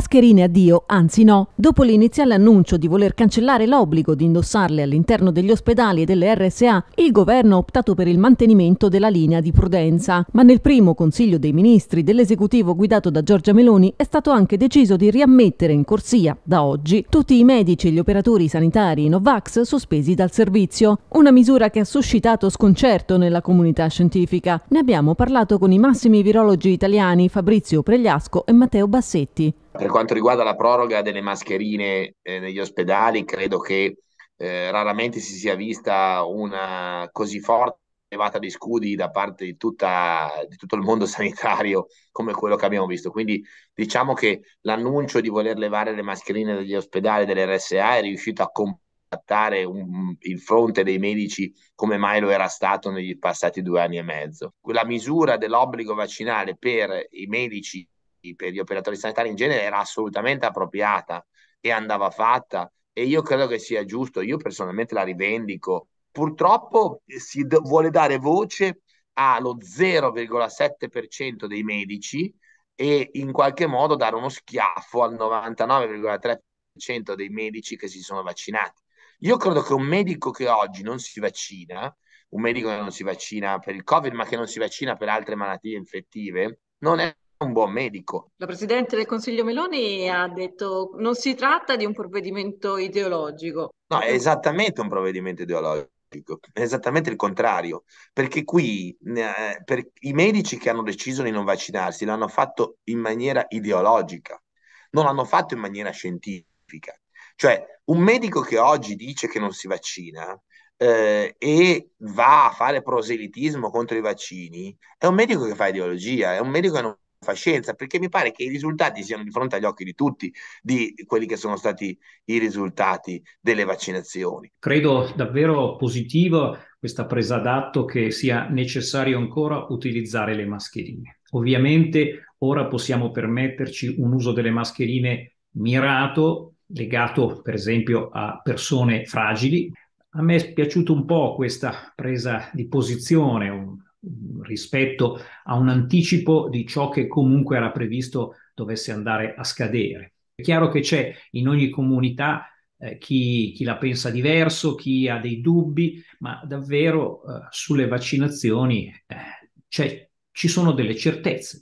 Mascherine addio, anzi no. Dopo l'iniziale annuncio di voler cancellare l'obbligo di indossarle all'interno degli ospedali e delle RSA, il governo ha optato per il mantenimento della linea di prudenza. Ma nel primo Consiglio dei Ministri dell'esecutivo guidato da Giorgia Meloni è stato anche deciso di riammettere in corsia, da oggi, tutti i medici e gli operatori sanitari Novax sospesi dal servizio. Una misura che ha suscitato sconcerto nella comunità scientifica. Ne abbiamo parlato con i massimi virologi italiani Fabrizio Pregliasco e Matteo Bassetti. Per quanto riguarda la proroga delle mascherine eh, negli ospedali, credo che eh, raramente si sia vista una così forte levata di scudi da parte di, tutta, di, tutto il mondo sanitario come quello che abbiamo visto. Quindi diciamo che l'annuncio di voler levare le mascherine dagli ospedali dell'RSA è riuscito a compattare un, il fronte dei medici come mai lo era stato negli passati due anni e mezzo. La misura dell'obbligo vaccinale per i medici sanitari, per gli operatori sanitari in genere, era assolutamente appropriata e andava fatta e io credo che sia giusto, io personalmente la rivendico. Purtroppo eh, si do- vuole dare voce allo 0,7% dei medici e in qualche modo dare uno schiaffo al 99,3% dei medici che si sono vaccinati. Io credo che un medico che oggi non si vaccina, un medico che non si vaccina per il Covid, ma che non si vaccina per altre malattie infettive, non è un buon medico. La Presidente del Consiglio Meloni ha detto non si tratta di un provvedimento ideologico. No, è esattamente un provvedimento ideologico. È esattamente il contrario, perché qui eh, per i medici che hanno deciso di non vaccinarsi l'hanno fatto in maniera ideologica, non l'hanno fatto in maniera scientifica. Cioè, un medico che oggi dice che non si vaccina eh, e va a fare proselitismo contro i vaccini è un medico che fa ideologia, è un medico che non fantascienza, perché mi pare che i risultati siano di fronte agli occhi di tutti, di quelli che sono stati i risultati delle vaccinazioni. Credo davvero positivo questa presa d'atto che sia necessario ancora utilizzare le mascherine. Ovviamente ora possiamo permetterci un uso delle mascherine mirato, legato per esempio a persone fragili. A me è piaciuta un po' questa presa di posizione, un rispetto a un anticipo di ciò che comunque era previsto dovesse andare a scadere. È chiaro che c'è in ogni comunità eh, chi, chi, la pensa diverso, chi ha dei dubbi, ma davvero eh, sulle vaccinazioni eh, ci sono delle certezze.